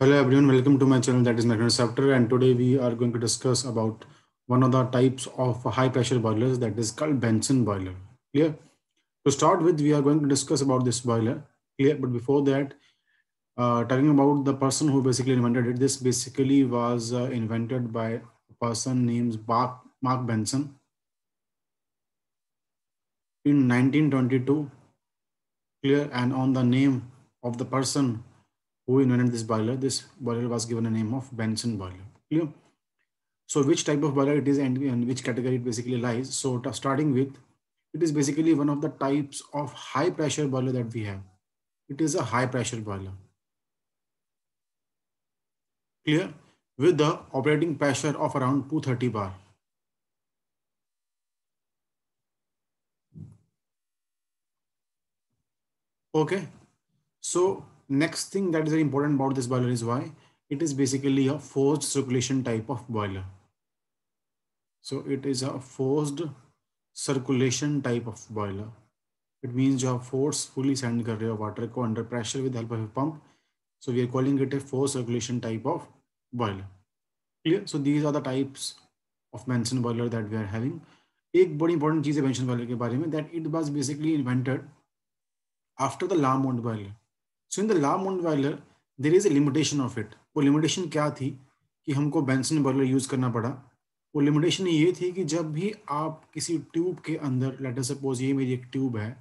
Hello everyone, welcome to my channel that is Magnet Receptor and today we are going to discuss about one of the types of high pressure boilers that is called Benson boiler. Clear? To start with, we are going to discuss about this boiler. Clear? But before that, uh, talking about the person who basically invented it, this basically was uh, invented by a person named Mark, Mark Benson. In 1922, clear, and on the name of the person who invented this boiler. This boiler was given a name of Benson boiler. Clear? So which type of boiler it is and, and which category it basically lies. So starting with, it is basically one of the types of high pressure boiler that we have. It is a high pressure boiler. Clear? With the operating pressure of around 230 bar. Okay. So next thing that is very important about this boiler is why it is basically a forced circulation type of boiler. So it is a forced circulation type of boiler. It means you have forcefully send kar water under pressure with help of a pump. So we are calling it a forced circulation type of boiler. Clear? So these are the types of Benson boiler that we are having. एक बड़ी important चीज है बेंशन boiler के बारे में that it was basically invented after the boiler so in the ला मुंडवाइलर there is a limitation of it वो लिमिटेशन क्या थी कि हमको बेंसन बॉयलर यूज करना पड़ा वो लिमिटेशन ये थी कि जब भी आप किसी ट्यूब के अंदर लेटर सपोज ये मेरी एक ट्यूब है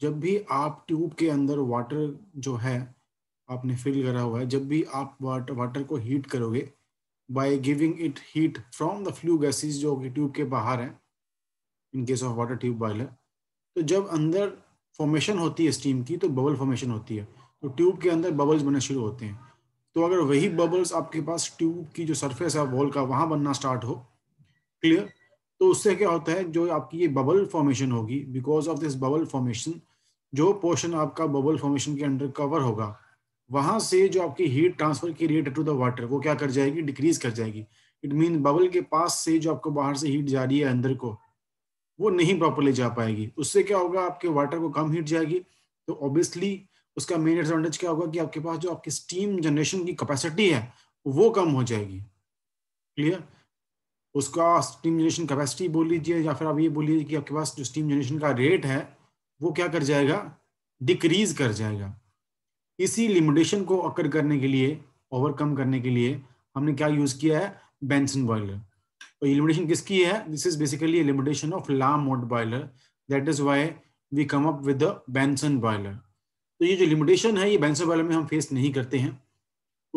जब भी आप ट्यूब के अंदर वाटर जो है आपने फिल करा हुआ है जब भी आप वाटर वाटर को हीट करोगे by giving it heat from the flue gases जो कि ट्यूब के बाहर हैं in case of water tube boiler तो जब अंदर फॉर्मेशन होती है स्टीम की तो बबल फॉर्मेशन होती है तो ट्यूब के अंदर बबल्स बनने शुरू होते हैं तो अगर वही बबल्स आपके पास ट्यूब की जो सरफेस है वॉल का वहाँ बनना स्टार्ट हो क्लियर तो उससे क्या होता है जो आपकी ये बबल फॉर्मेशन होगी because of this bubble formation जो पोर्शन आपका बबल फॉर्मेशन के अंडर कवर होगा वहां से जो आपकी हीट ट्रांसफर की रेट टू द वाटर वो क्या कर जाएगी डिक्रीज कर जाएगी इट मीन बबल के पास से जो आपको बाहर से हीट जा रही है अंदर को वो नहीं प्रॉपरली जा पाएगी उससे क्या होगा आपके वाटर को कम हीट जाएगी तो ऑब्वियसली उसका मेन एडवांटेज क्या होगा कि आपके पास जो आपकी स्टीम जनरेशन की कैपेसिटी है वो कम हो जाएगी क्लियर उसका स्टीम जनरेशन कैपेसिटी बोल लीजिए या फिर आप ये बोल लीजिए कि आपके पास जो स्टीम जनरेशन का रेट है वो क्या कर जाएगा डिक्रीज कर जाएगा इसी लिमिटेशन को अकर करने के लिए ओवरकम करने के लिए हमने क्या यूज़ किया है बेंसन बॉयलर तो लिमिटेशन किसकी है this is basically limitation of La Mont boiler that is why we come up with the Benson boiler तो ये जो लिमिटेशन है ये बैंसन वाले में हम फेस नहीं करते हैं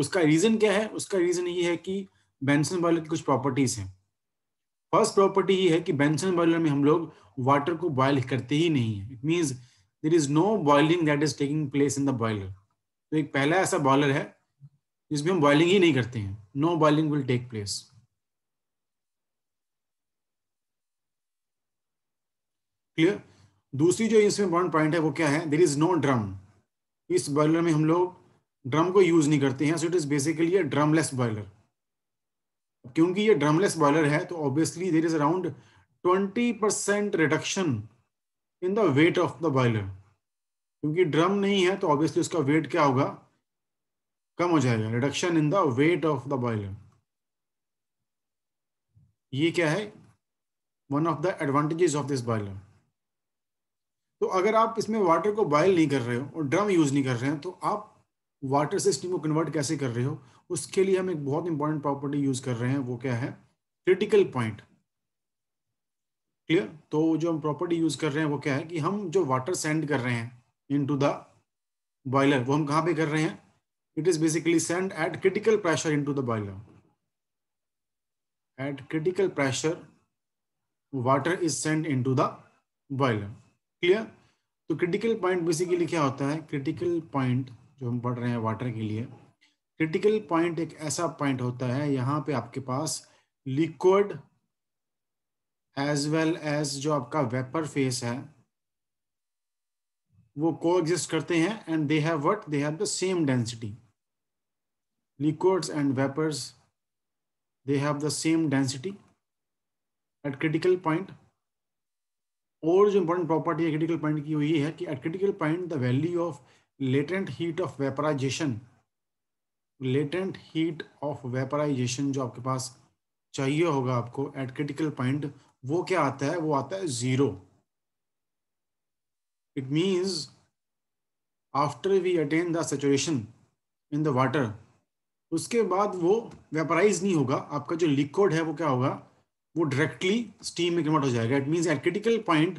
उसका रीजन क्या है उसका रीजन ये है कि बैंसन वाले की कुछ प्रॉपर्टीज हैं फर्स्ट प्रॉपर्टी ये है कि बैंसन बॉयलर में हम लोग वाटर को बॉयल करते ही नहीं है it means there is no boiling that is taking place in the boiler तो एक पहला ऐसा बॉयलर है जिसमें हम बॉयलिंग ही नहीं करते हैं no boiling will take place clear दूसरी जो इसमें पॉइंट है वो क्या है देर इज नो ड्रम इस बॉयलर में हम लोग ड्रम को यूज नहीं करते हैं so it is basically a drumless boiler क्योंकि ये ड्रमलेस बॉयलर है तो obviously there is around twenty percent reduction in the weight of the boiler क्योंकि ड्रम नहीं है तो ऑब्वियसली उसका वेट क्या होगा कम हो जाएगा reduction in the weight of the boiler ये क्या है one of the advantages of this boiler तो अगर आप इसमें वाटर को बॉयल नहीं कर रहे हो और ड्रम यूज़ नहीं कर रहे हैं तो आप वाटर से स्टीम को कन्वर्ट कैसे कर रहे हो उसके लिए हम एक बहुत इंपॉर्टेंट प्रॉपर्टी यूज़ कर रहे हैं वो क्या है क्रिटिकल पॉइंट क्लियर तो जो हम प्रॉपर्टी यूज़ कर रहे हैं वो क्या है कि हम जो वाटर सेंड कर रहे हैं इन टू द बॉयलर वो हम कहाँ पे कर रहे हैं it is basically send at critical pressure into the boiler at critical pressure water is send into the boiler clear तो क्रिटिकल पॉइंट बेसिकली क्या होता है क्रिटिकल पॉइंट जो हम पढ़ रहे हैं वाटर के लिए क्रिटिकल पॉइंट एक ऐसा पॉइंट होता है यहाँ पे आपके पास लिक्विड एज वेल एज जो आपका वेपर फेस है वो को एग्जिस्ट करते हैं and they have what they have the same density liquids and vapours they have the same density at critical point और जो इंपॉर्टेंट प्रॉपर्टी है क्रिटिकल पॉइंट की वो ये है कि at critical point the value of latent heat of vaporisation latent heat of vaporisation जो आपके पास चाहिए होगा आपको एट क्रिटिकल पॉइंट वो क्या आता है वो आता है zero it means after we attain the saturation in the water उसके बाद वो वेपराइज नहीं होगा आपका जो लिक्विड है वो क्या होगा वो डायरेक्टली स्टीम में कन्वर्ट हो जाएगा it mean at critical point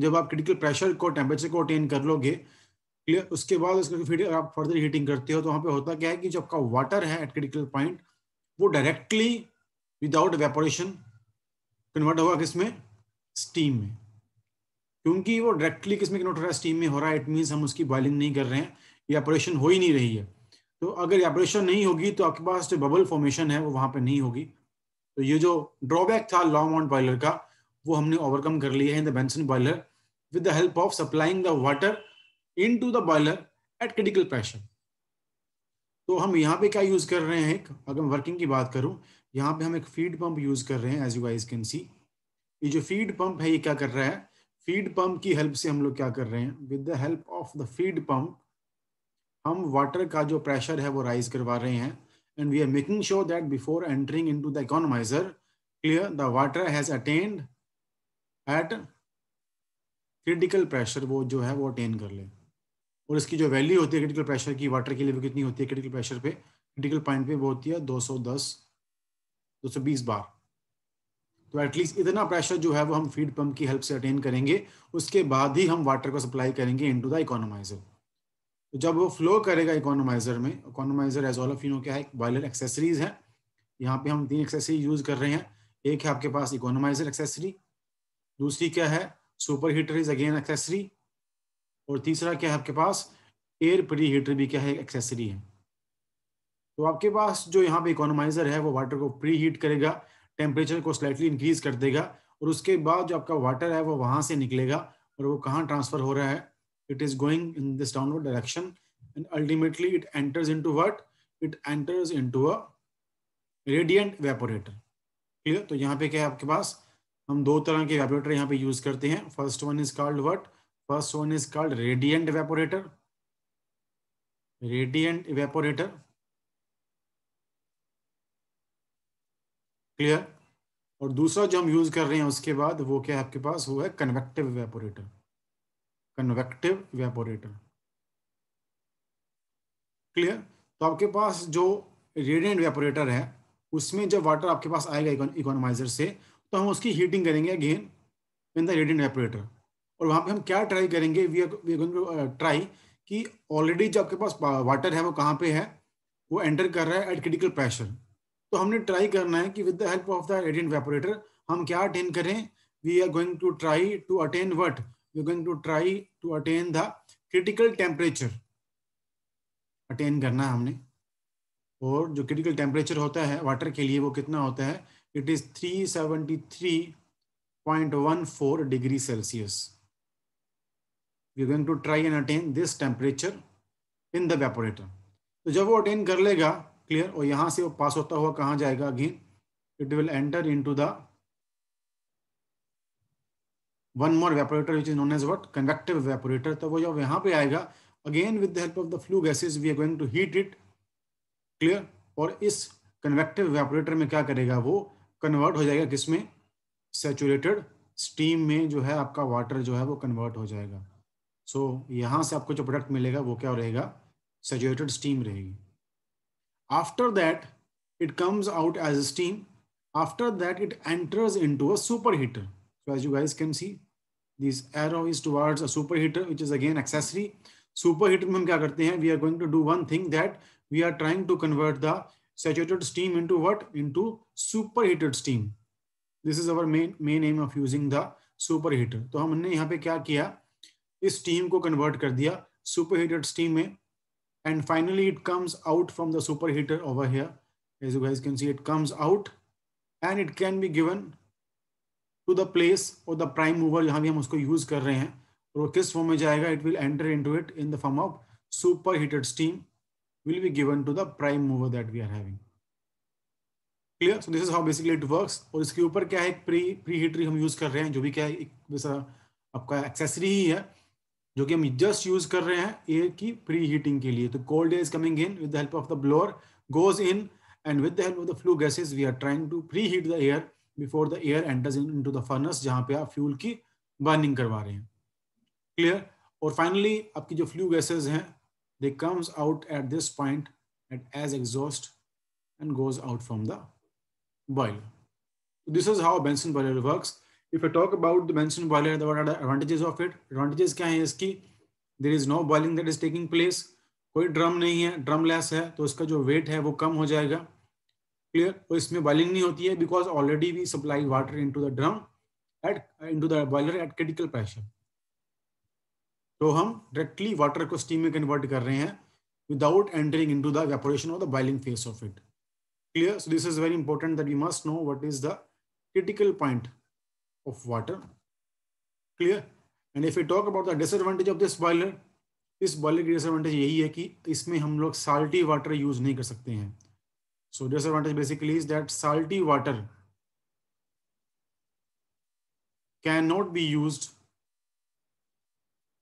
जब आप क्रिटिकल प्रेशर को टेम्परेचर को अटेन कर लोगे क्लियर उसके बाद उसको फिर आप फर्दर हीटिंग करते हो तो वहाँ पे होता क्या है कि जो आपका वाटर है एट क्रिटिकल पॉइंट वो डायरेक्टली विदाउट वेपोरेशन कन्वर्ट होगा किसमें स्टीम में क्योंकि वो डायरेक्टली किसमें कन्वर्ट हो रहा है स्टीम में हो रहा है इट मीन्स हम उसकी बॉइलिंग नहीं कर रहे हैं ये ऑपरेशन हो ही नहीं रही है तो अगर ऑपरेशन नहीं होगी तो आपके पास जो बबल फॉर्मेशन है वो वहाँ पर नहीं होगी तो ये जो ड्रॉबैक था लॉन्ग माउंट बॉयलर का वो हमने ओवरकम कर लिया है in the Benson boiler with the help of supplying the water into the boiler at critical pressure तो हम यहाँ पे क्या यूज कर रहे हैं अगर मैं वर्किंग की बात करूँ यहाँ पे हम एक फीड पंप यूज कर रहे हैं as you guys can see ये जो फीड पंप है ये क्या कर रहा है फीड पंप की हेल्प से हम लोग क्या कर रहे हैं with the help of the feed pump हम वाटर का जो प्रेशर है वो राइज करवा रहे हैं and we are making sure that before entering into the economizer, clear the water has attained at critical pressure wo jo hai wo attain kar le aur iski jo value hoti hai critical pressure ki water ke liye wo kitni hoti hai critical pressure pe critical point pe wo hoti hai 210 220 bar तो at least इतना pressure जो है वो हम feed pump की help से attain करेंगे उसके बाद ही हम वाटर को सप्लाई करेंगे इनटू द इकोनोमाइजर तो जब वो फ्लो करेगा इकोनोमाइजर में economiser as all of you know क्या है बॉयलर एक्सेसरीज है यहाँ पे हम तीन एक्सेसरी यूज कर रहे हैं एक है आपके पास इकोनोमाइजर एक्सेसरी दूसरी क्या है superheater is again accessory और तीसरा क्या है आपके पास एयर प्री हीटर भी क्या है एक्सेसरी है तो आपके पास जो यहाँ पे इकोनोमाइजर है वो वाटर को प्री हीट करेगा टेम्परेचर को स्लाइटली इंक्रीज कर देगा और उसके बाद जो आपका वाटर है वो वहाँ से निकलेगा और वो कहाँ ट्रांसफर हो रहा है it is going in this downward direction and ultimately it enters into what it enters into a radiant evaporator ठीक है तो यहाँ पे क्या है आपके पास हम दो तरह के वेपोरेटर यहाँ पे यूज करते हैं first one is what first one one is radiant radiant evaporator radiant evaporator clear और दूसरा जो हम यूज कर रहे हैं उसके बाद वो क्या है आपके पास वो है convective evaporator convective evaporator clear तो आपके पास जो रेडियंट वेपोरेटर है उसमें जब वाटर आपके पास आएगा इकोनोमाइजर से तो हम उसकी हीटिंग करेंगे again in the radiant evaporator और वहाँ पे हम क्या ट्राई करेंगे वी ट्राई uh, कि ऑलरेडी जो आपके पास वाटर है वो कहाँ पे है वो एंटर कर रहा है एट क्रिटिकल प्रेशर तो हमने ट्राई करना है कि with the help of the radiant evaporator हम क्या अटेन करें we are going to try to attain what we're going to try to attain the critical temperature attain करना हमने और जो critical temperature होता है water के लिए वो कितना होता है it is 373.14 degree Celsius we're going to try and attain this temperature in the evaporator तो जब वो attain कर लेगा क्लियर और यहाँ से वो पास होता हुआ कहाँ जाएगा again it will enter into the one more evaporator which is known as what convective evaporator तो वो जब यहाँ पे आएगा again with the help of the flue gases we are going to heat it clear और इस convective evaporator में क्या करेगा वो कन्वर्ट हो जाएगा किसमें सेचुरेटेड स्टीम में जो है आपका वाटर जो है वो कन्वर्ट हो जाएगा सो so, यहाँ से आपको जो प्रोडक्ट मिलेगा वो क्या रहेगा सेचुरेटेड स्टीम रहेगी after that out as a steam after that it enters into a superheater as you guys can see This arrow is towards a superheater, which is again accessory. Superheater में हम kya karte hain We are going to do one thing that we are trying to convert the saturated steam into what? Into superheated steam. This is our main main aim of using the superheater. to humne yahan pe kya kiya is steam ko convert कर दिया superheated steam mein and finally it comes out from the superheater over here as you guys can see it comes out and it can be given to the place और the prime mover जहां भी हम उसको use कर रहे हैं और वो किस फॉर्म में जाएगा it will enter into it in the form of superheated steam will be given to the prime mover that we are having clear so this is how basically it works और इसके ऊपर क्या है एक pre preheater हम use कर रहे हैं जो भी क्या है एक आपका एक्सेसरी ही है जो कि हम जस्ट यूज कर रहे हैं एयर की प्री हीटिंग के लिए तो cold air is coming in with the help of the blower goes in and with the help of the flue gases we are trying to preheat the air before the air enters into the furnace जहां पे आप fuel की burning करवा रहे हैं clear और finally आपकी जो फ्लू गैसेज हैं they comes out at this point at as exhaust and goes out from the boiler this is how Benson boiler work if I talk about Benson boiler advantages of it advantages क्या है इसकी there is no boiling that is taking place कोई drum नहीं है drum less है तो इसका जो वेट है वो कम हो जाएगा क्लियर तो इसमें बॉइलिंग नहीं होती है because already we supply water into the drum at into boiler at critical pressure तो हम डायरेक्टली वाटर को स्टीम में कन्वर्ट कर रहे हैं विदाउट एंटरिंग इन टू देशन of the boiling phase of it clear so this is very important that you must know what is the critical point of water clear and if you talk about the disadvantage of this boiler इस boiler की disadvantage यही है कि इसमें हम लोग salty water use नहीं कर सकते हैं So disadvantage basically is that salty water cannot be used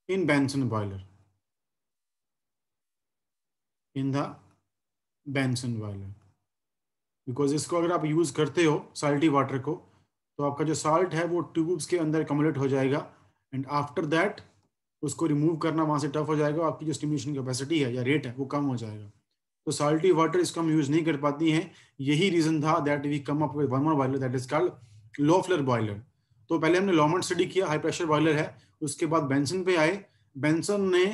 in Benson boiler. In the Benson boiler. Because इसको अगर आप यूज़ करते हो साल्टी वाटर को तो आपका जो साल्ट है वो ट्यूब्स के अंदर कमुलेट हो जाएगा एंड आफ्टर दैट उसको रिमूव करना वहां से टफ हो जाएगा आपकी जो स्टिमुलेशन कैपेसिटी है या रेट है वो कम हो जाएगा तो साल्टी वाटर इसको हम यूज नहीं कर पाती हैं यही रीजन था that we come up with more boiler that is called Loeffler boiler तो पहले हमने लॉमन स्टडी किया हाई प्रेशर बॉयलर है उसके बाद बेंसन पे आए बेंसन ने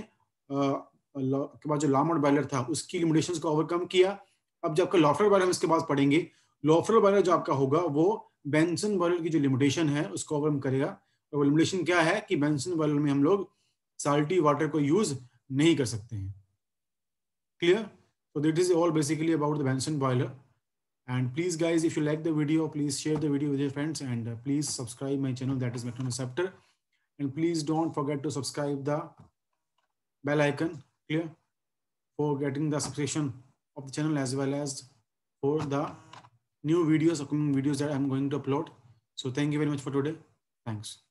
के बाद जो लॉमन बॉयलर था उसकी लिमिटेशन को ओवरकम किया अब जब आपका लॉफलर बॉयलर हम इसके बाद पढ़ेंगे लॉफलर बॉयलर जो आपका होगा वो बेंसन बॉयलर की जो लिमिटेशन है उसको ओवरकम करेगा और लिमिटेशन क्या है कि बेंसन बॉयलर में हम लोग साल्टी वाटर को यूज नहीं कर सकते हैं clear So that is all basically about the Benson boiler. And please guys, if you like the video, please share the video with your friends and uh, please subscribe my channel that is Mechanoreceptor. And please don't forget to subscribe the bell icon here for getting the subscription of the channel as well as for the new videos, upcoming videos that I'm going to upload. So thank you very much for today. Thanks.